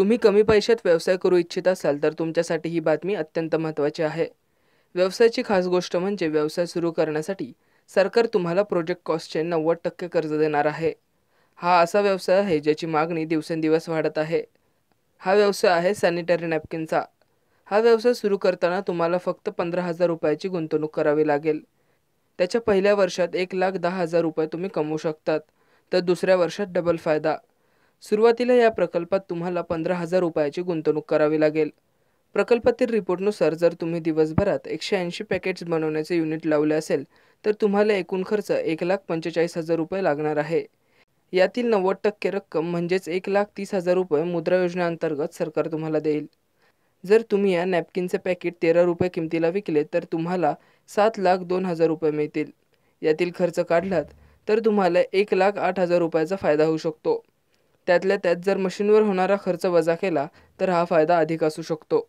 तुम्ही कमी पैशात व्यवसाय करू इच्छित असाल तर तुमच्यासाठी ही बातमी अत्यंत महत्त्वाची आहे व्यवसायाची खास गोष्ट म्हणजे व्यवसाय सुरू करण्यासाठी सरकार तुम्हाला प्रोजेक्ट कॉस्टचे नव्वद टक्के कर्ज देणार आहे हा असा व्यवसाय आहे ज्याची मागणी दिवसेंदिवस वाढत आहे हा व्यवसाय आहे सॅनिटरी नॅपकिनचा हा व्यवसाय सुरू करताना तुम्हाला फक्त पंधरा हजार रुपयाची गुंतवणूक करावी लागेल त्याच्या पहिल्या वर्षात एक लाख दहा हजार रुपये तुम्ही कमवू शकतात तर दुसऱ्या वर्षात डबल फायदा सुरुवातीला या प्रकल्पात तुम्हाला पंधरा हजार रुपयाची गुंतवणूक करावी लागेल प्रकल्पातील रिपोर्टनुसार जर तुम्ही दिवसभरात एकशे ऐंशी पॅकेट्स बनवण्याचे युनिट लावले असेल तर तुम्हाला एकूण खर्च एक लाख पंचेचाळीस हजार रुपये लागणार आहे यातील नव्वद टक्के रक्कम म्हणजेच एक लाख तीस हजार रुपये मुद्रा योजनेअंतर्गत सरकार तुम्हाला देईल जर तुम्ही या नॅपकिनचे पॅकेट तेरा रुपये किमतीला विकले तर तुम्हाला सात लाख दोन हजार रुपये मिळतील यातील खर्च काढलात तर तुम्हाला एक लाख आठ हजार रुपयाचा फायदा होऊ शकतो त्यातल्या त्यात जर मशीनवर होणारा खर्च वजा केला तर हा फायदा अधिक असू शकतो